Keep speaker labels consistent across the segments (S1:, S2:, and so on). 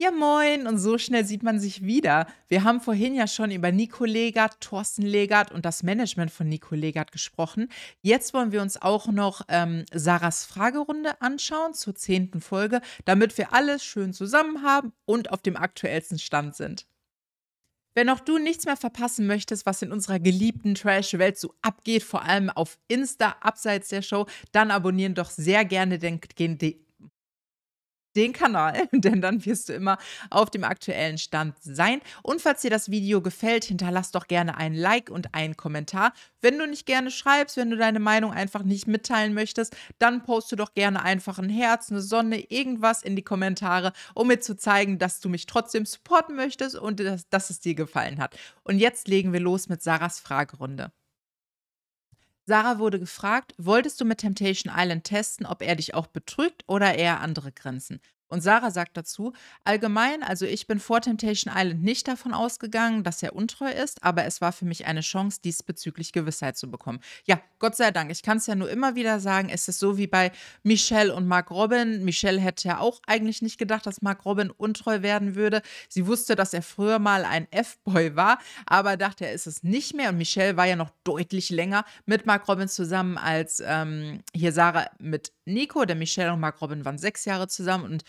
S1: Ja, moin. Und so schnell sieht man sich wieder. Wir haben vorhin ja schon über Nico Legert, Thorsten Legert und das Management von Nico Legert gesprochen. Jetzt wollen wir uns auch noch ähm, Sarahs Fragerunde anschauen zur zehnten Folge, damit wir alles schön zusammen haben und auf dem aktuellsten Stand sind. Wenn auch du nichts mehr verpassen möchtest, was in unserer geliebten Trash-Welt so abgeht, vor allem auf Insta abseits der Show, dann abonnieren doch sehr gerne den, den, den Kanal, denn dann wirst du immer auf dem aktuellen Stand sein. Und falls dir das Video gefällt, hinterlass doch gerne ein Like und einen Kommentar. Wenn du nicht gerne schreibst, wenn du deine Meinung einfach nicht mitteilen möchtest, dann poste doch gerne einfach ein Herz, eine Sonne, irgendwas in die Kommentare, um mir zu zeigen, dass du mich trotzdem supporten möchtest und dass, dass es dir gefallen hat. Und jetzt legen wir los mit Sarahs Fragerunde. Sarah wurde gefragt, wolltest du mit Temptation Island testen, ob er dich auch betrügt oder eher andere Grenzen? Und Sarah sagt dazu, allgemein, also ich bin vor Temptation Island nicht davon ausgegangen, dass er untreu ist, aber es war für mich eine Chance, diesbezüglich Gewissheit zu bekommen. Ja, Gott sei Dank, ich kann es ja nur immer wieder sagen, es ist so wie bei Michelle und Mark Robin. Michelle hätte ja auch eigentlich nicht gedacht, dass Mark Robin untreu werden würde. Sie wusste, dass er früher mal ein F-Boy war, aber dachte, er ist es nicht mehr. Und Michelle war ja noch deutlich länger mit Mark Robin zusammen als ähm, hier Sarah mit Nico, denn Michelle und Mark Robin waren sechs Jahre zusammen und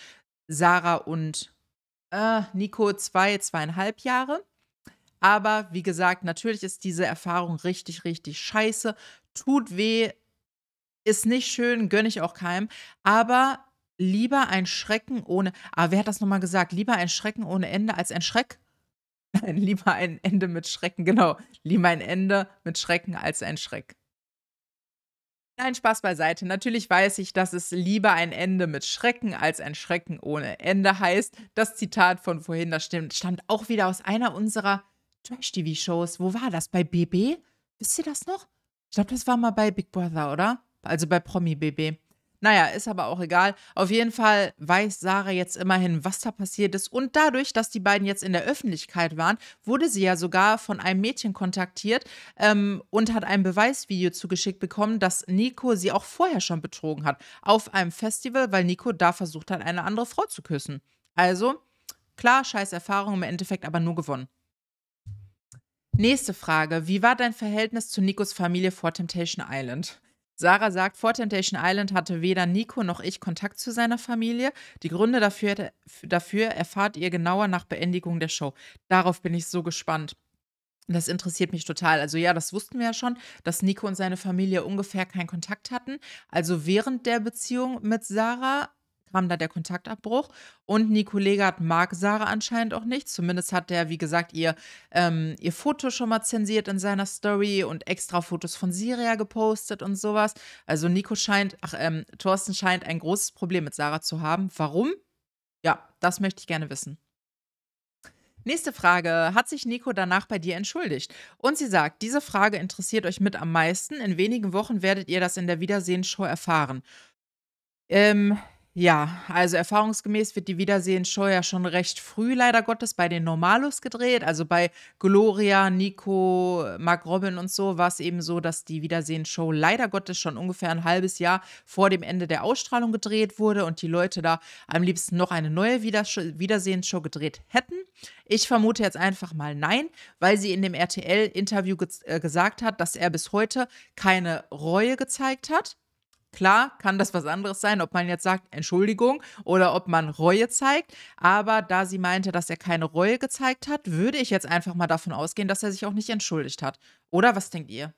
S1: Sarah und äh, Nico zwei, zweieinhalb Jahre. Aber wie gesagt, natürlich ist diese Erfahrung richtig, richtig scheiße. Tut weh, ist nicht schön, gönne ich auch keinem. Aber lieber ein Schrecken ohne. Ah, wer hat das nochmal gesagt? Lieber ein Schrecken ohne Ende als ein Schreck? Nein, lieber ein Ende mit Schrecken, genau. Lieber ein Ende mit Schrecken als ein Schreck. Nein, Spaß beiseite. Natürlich weiß ich, dass es lieber ein Ende mit Schrecken als ein Schrecken ohne Ende heißt. Das Zitat von vorhin, das stimmt, stammt auch wieder aus einer unserer Trash-TV-Shows. Wo war das? Bei BB? Wisst ihr das noch? Ich glaube, das war mal bei Big Brother, oder? Also bei Promi BB. Naja, ist aber auch egal. Auf jeden Fall weiß Sarah jetzt immerhin, was da passiert ist. Und dadurch, dass die beiden jetzt in der Öffentlichkeit waren, wurde sie ja sogar von einem Mädchen kontaktiert ähm, und hat ein Beweisvideo zugeschickt bekommen, dass Nico sie auch vorher schon betrogen hat. Auf einem Festival, weil Nico da versucht hat, eine andere Frau zu küssen. Also, klar, scheiß Erfahrung, im Endeffekt aber nur gewonnen. Nächste Frage. Wie war dein Verhältnis zu Nikos Familie vor Temptation Island? Sarah sagt, vor Temptation Island hatte weder Nico noch ich Kontakt zu seiner Familie. Die Gründe dafür, dafür erfahrt ihr genauer nach Beendigung der Show. Darauf bin ich so gespannt. Das interessiert mich total. Also ja, das wussten wir ja schon, dass Nico und seine Familie ungefähr keinen Kontakt hatten. Also während der Beziehung mit Sarah kam da der Kontaktabbruch. Und Nico Legert mag Sarah anscheinend auch nicht. Zumindest hat er, wie gesagt, ihr, ähm, ihr Foto schon mal zensiert in seiner Story und extra Fotos von Siria gepostet und sowas. Also Nico scheint, ach, ähm, Thorsten scheint ein großes Problem mit Sarah zu haben. Warum? Ja, das möchte ich gerne wissen. Nächste Frage. Hat sich Nico danach bei dir entschuldigt? Und sie sagt, diese Frage interessiert euch mit am meisten. In wenigen Wochen werdet ihr das in der Wiedersehensshow erfahren. Ähm, ja, also erfahrungsgemäß wird die Wiedersehen-Show ja schon recht früh, leider Gottes, bei den Normalos gedreht. Also bei Gloria, Nico, Mark Robin und so war es eben so, dass die Wiedersehen-Show leider Gottes schon ungefähr ein halbes Jahr vor dem Ende der Ausstrahlung gedreht wurde und die Leute da am liebsten noch eine neue Wiedersehen-Show gedreht hätten. Ich vermute jetzt einfach mal nein, weil sie in dem RTL-Interview ge äh gesagt hat, dass er bis heute keine Reue gezeigt hat Klar kann das was anderes sein, ob man jetzt sagt Entschuldigung oder ob man Reue zeigt. Aber da sie meinte, dass er keine Reue gezeigt hat, würde ich jetzt einfach mal davon ausgehen, dass er sich auch nicht entschuldigt hat. Oder was denkt ihr?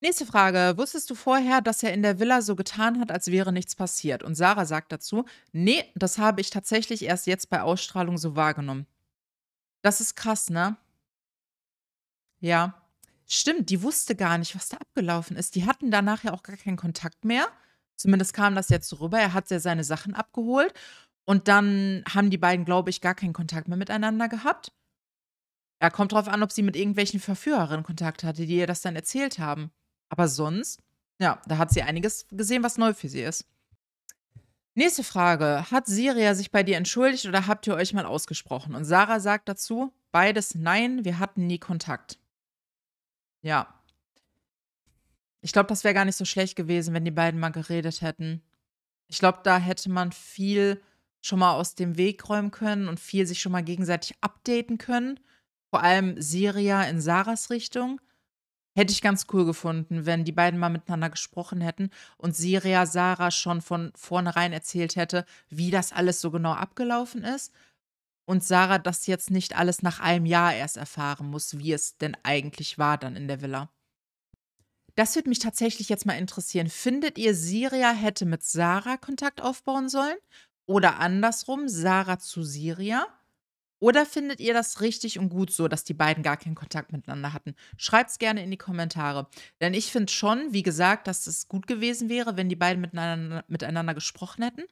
S1: Nächste Frage. Wusstest du vorher, dass er in der Villa so getan hat, als wäre nichts passiert? Und Sarah sagt dazu, nee, das habe ich tatsächlich erst jetzt bei Ausstrahlung so wahrgenommen. Das ist krass, ne? Ja. Stimmt, die wusste gar nicht, was da abgelaufen ist. Die hatten danach ja auch gar keinen Kontakt mehr. Zumindest kam das jetzt so rüber. Er hat ja seine Sachen abgeholt. Und dann haben die beiden, glaube ich, gar keinen Kontakt mehr miteinander gehabt. Ja, kommt drauf an, ob sie mit irgendwelchen Verführerinnen Kontakt hatte, die ihr das dann erzählt haben. Aber sonst, ja, da hat sie einiges gesehen, was neu für sie ist. Nächste Frage. Hat Siria sich bei dir entschuldigt oder habt ihr euch mal ausgesprochen? Und Sarah sagt dazu, beides nein, wir hatten nie Kontakt. Ja. Ich glaube, das wäre gar nicht so schlecht gewesen, wenn die beiden mal geredet hätten. Ich glaube, da hätte man viel schon mal aus dem Weg räumen können und viel sich schon mal gegenseitig updaten können. Vor allem Syria in Saras Richtung. Hätte ich ganz cool gefunden, wenn die beiden mal miteinander gesprochen hätten und Syria Sarah schon von vornherein erzählt hätte, wie das alles so genau abgelaufen ist und Sarah das jetzt nicht alles nach einem Jahr erst erfahren muss, wie es denn eigentlich war dann in der Villa. Das würde mich tatsächlich jetzt mal interessieren. Findet ihr, Siria hätte mit Sarah Kontakt aufbauen sollen? Oder andersrum, Sarah zu Siria? Oder findet ihr das richtig und gut so, dass die beiden gar keinen Kontakt miteinander hatten? Schreibt es gerne in die Kommentare. Denn ich finde schon, wie gesagt, dass es gut gewesen wäre, wenn die beiden miteinander, miteinander gesprochen hätten.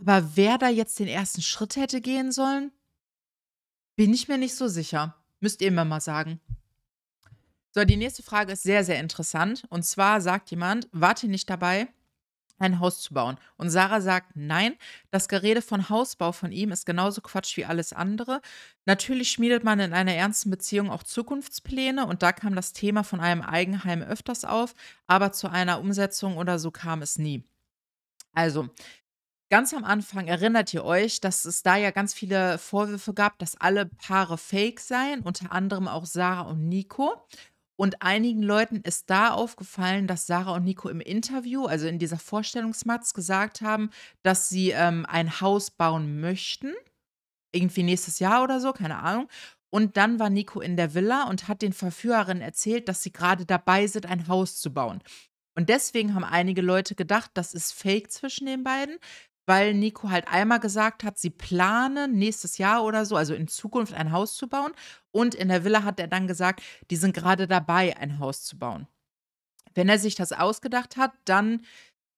S1: Aber wer da jetzt den ersten Schritt hätte gehen sollen, bin ich mir nicht so sicher. Müsst ihr mir mal sagen. So, die nächste Frage ist sehr, sehr interessant. Und zwar sagt jemand, warte nicht dabei, ein Haus zu bauen? Und Sarah sagt, nein, das Gerede von Hausbau von ihm ist genauso Quatsch wie alles andere. Natürlich schmiedet man in einer ernsten Beziehung auch Zukunftspläne und da kam das Thema von einem Eigenheim öfters auf, aber zu einer Umsetzung oder so kam es nie. Also, ganz am Anfang erinnert ihr euch, dass es da ja ganz viele Vorwürfe gab, dass alle Paare fake seien, unter anderem auch Sarah und Nico. Und einigen Leuten ist da aufgefallen, dass Sarah und Nico im Interview, also in dieser Vorstellungsmatz, gesagt haben, dass sie ähm, ein Haus bauen möchten. Irgendwie nächstes Jahr oder so, keine Ahnung. Und dann war Nico in der Villa und hat den Verführerinnen erzählt, dass sie gerade dabei sind, ein Haus zu bauen. Und deswegen haben einige Leute gedacht, das ist Fake zwischen den beiden weil Nico halt einmal gesagt hat, sie planen nächstes Jahr oder so, also in Zukunft ein Haus zu bauen. Und in der Villa hat er dann gesagt, die sind gerade dabei, ein Haus zu bauen. Wenn er sich das ausgedacht hat, dann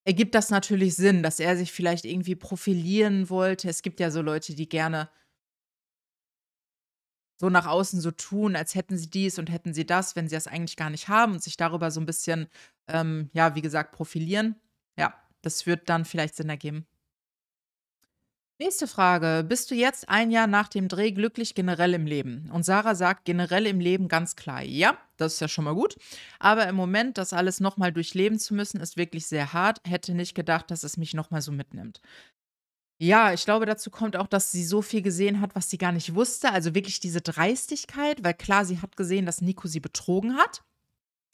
S1: ergibt das natürlich Sinn, dass er sich vielleicht irgendwie profilieren wollte. Es gibt ja so Leute, die gerne so nach außen so tun, als hätten sie dies und hätten sie das, wenn sie das eigentlich gar nicht haben und sich darüber so ein bisschen, ähm, ja, wie gesagt, profilieren. Ja, das wird dann vielleicht Sinn ergeben. Nächste Frage. Bist du jetzt ein Jahr nach dem Dreh glücklich generell im Leben? Und Sarah sagt generell im Leben ganz klar, ja, das ist ja schon mal gut. Aber im Moment, das alles nochmal durchleben zu müssen, ist wirklich sehr hart. Hätte nicht gedacht, dass es mich nochmal so mitnimmt. Ja, ich glaube, dazu kommt auch, dass sie so viel gesehen hat, was sie gar nicht wusste. Also wirklich diese Dreistigkeit, weil klar, sie hat gesehen, dass Nico sie betrogen hat.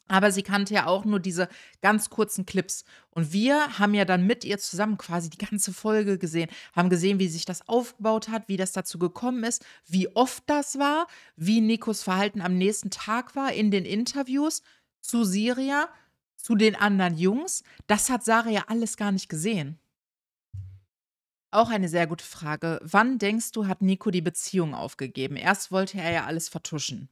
S1: Aber sie kannte ja auch nur diese ganz kurzen Clips. Und wir haben ja dann mit ihr zusammen quasi die ganze Folge gesehen, haben gesehen, wie sich das aufgebaut hat, wie das dazu gekommen ist, wie oft das war, wie Nikos Verhalten am nächsten Tag war in den Interviews zu Syria, zu den anderen Jungs. Das hat Sarah ja alles gar nicht gesehen. Auch eine sehr gute Frage. Wann denkst du, hat Nico die Beziehung aufgegeben? Erst wollte er ja alles vertuschen.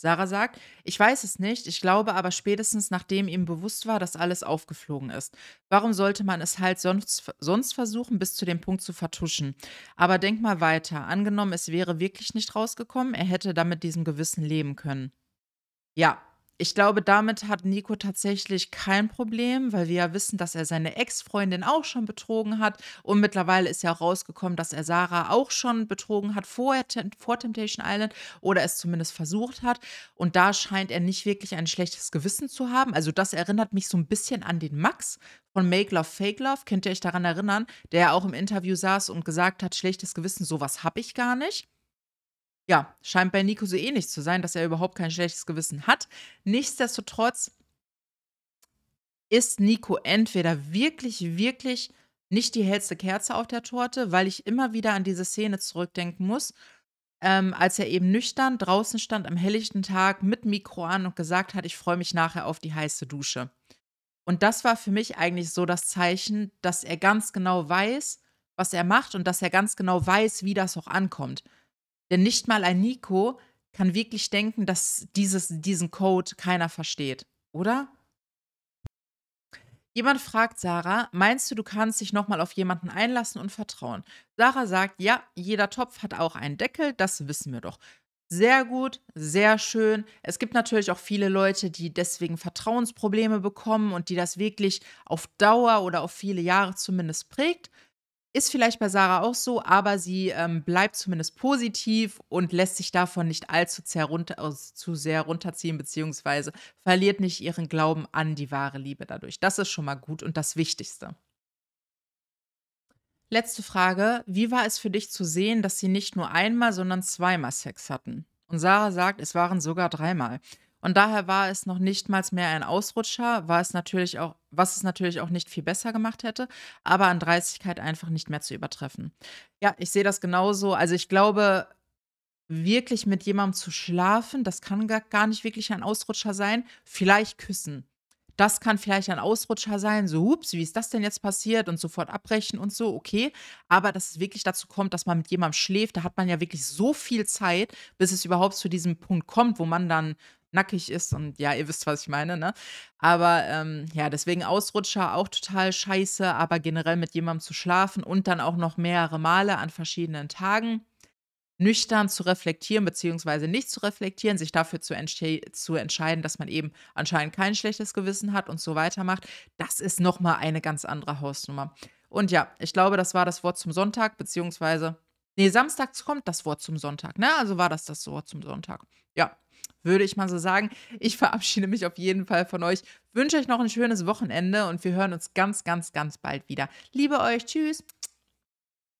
S1: Sarah sagt, ich weiß es nicht, ich glaube aber spätestens nachdem ihm bewusst war, dass alles aufgeflogen ist. Warum sollte man es halt sonst, sonst versuchen, bis zu dem Punkt zu vertuschen? Aber denk mal weiter. Angenommen, es wäre wirklich nicht rausgekommen, er hätte damit diesem Gewissen leben können. Ja, ich glaube, damit hat Nico tatsächlich kein Problem, weil wir ja wissen, dass er seine Ex-Freundin auch schon betrogen hat. Und mittlerweile ist ja auch rausgekommen, dass er Sarah auch schon betrogen hat vor, vor Temptation Island oder es zumindest versucht hat. Und da scheint er nicht wirklich ein schlechtes Gewissen zu haben. Also das erinnert mich so ein bisschen an den Max von Make Love Fake Love. Könnt ihr euch daran erinnern, der ja auch im Interview saß und gesagt hat, schlechtes Gewissen, sowas habe ich gar nicht ja, scheint bei Nico so ähnlich zu sein, dass er überhaupt kein schlechtes Gewissen hat. Nichtsdestotrotz ist Nico entweder wirklich, wirklich nicht die hellste Kerze auf der Torte, weil ich immer wieder an diese Szene zurückdenken muss, ähm, als er eben nüchtern draußen stand am helllichten Tag mit Mikro an und gesagt hat, ich freue mich nachher auf die heiße Dusche. Und das war für mich eigentlich so das Zeichen, dass er ganz genau weiß, was er macht und dass er ganz genau weiß, wie das auch ankommt. Denn nicht mal ein Nico kann wirklich denken, dass dieses, diesen Code keiner versteht, oder? Jemand fragt Sarah, meinst du, du kannst dich nochmal auf jemanden einlassen und vertrauen? Sarah sagt, ja, jeder Topf hat auch einen Deckel, das wissen wir doch. Sehr gut, sehr schön. Es gibt natürlich auch viele Leute, die deswegen Vertrauensprobleme bekommen und die das wirklich auf Dauer oder auf viele Jahre zumindest prägt. Ist vielleicht bei Sarah auch so, aber sie ähm, bleibt zumindest positiv und lässt sich davon nicht allzu sehr, runter, zu sehr runterziehen, beziehungsweise verliert nicht ihren Glauben an die wahre Liebe dadurch. Das ist schon mal gut und das Wichtigste. Letzte Frage. Wie war es für dich zu sehen, dass sie nicht nur einmal, sondern zweimal Sex hatten? Und Sarah sagt, es waren sogar dreimal. Und daher war es noch nicht mal mehr ein Ausrutscher, war es natürlich auch, was es natürlich auch nicht viel besser gemacht hätte, aber an Dreistigkeit einfach nicht mehr zu übertreffen. Ja, ich sehe das genauso. Also ich glaube, wirklich mit jemandem zu schlafen, das kann gar, gar nicht wirklich ein Ausrutscher sein. Vielleicht küssen. Das kann vielleicht ein Ausrutscher sein, so, hups, wie ist das denn jetzt passiert und sofort abbrechen und so, okay. Aber dass es wirklich dazu kommt, dass man mit jemandem schläft, da hat man ja wirklich so viel Zeit, bis es überhaupt zu diesem Punkt kommt, wo man dann nackig ist und ja, ihr wisst, was ich meine, ne? Aber ähm, ja, deswegen Ausrutscher auch total scheiße, aber generell mit jemandem zu schlafen und dann auch noch mehrere Male an verschiedenen Tagen nüchtern zu reflektieren, beziehungsweise nicht zu reflektieren, sich dafür zu, zu entscheiden, dass man eben anscheinend kein schlechtes Gewissen hat und so weitermacht, das ist nochmal eine ganz andere Hausnummer. Und ja, ich glaube, das war das Wort zum Sonntag, beziehungsweise, nee, samstags kommt das Wort zum Sonntag, ne? Also war das das Wort zum Sonntag. Ja, würde ich mal so sagen. Ich verabschiede mich auf jeden Fall von euch, wünsche euch noch ein schönes Wochenende und wir hören uns ganz, ganz, ganz bald wieder. Liebe euch, tschüss.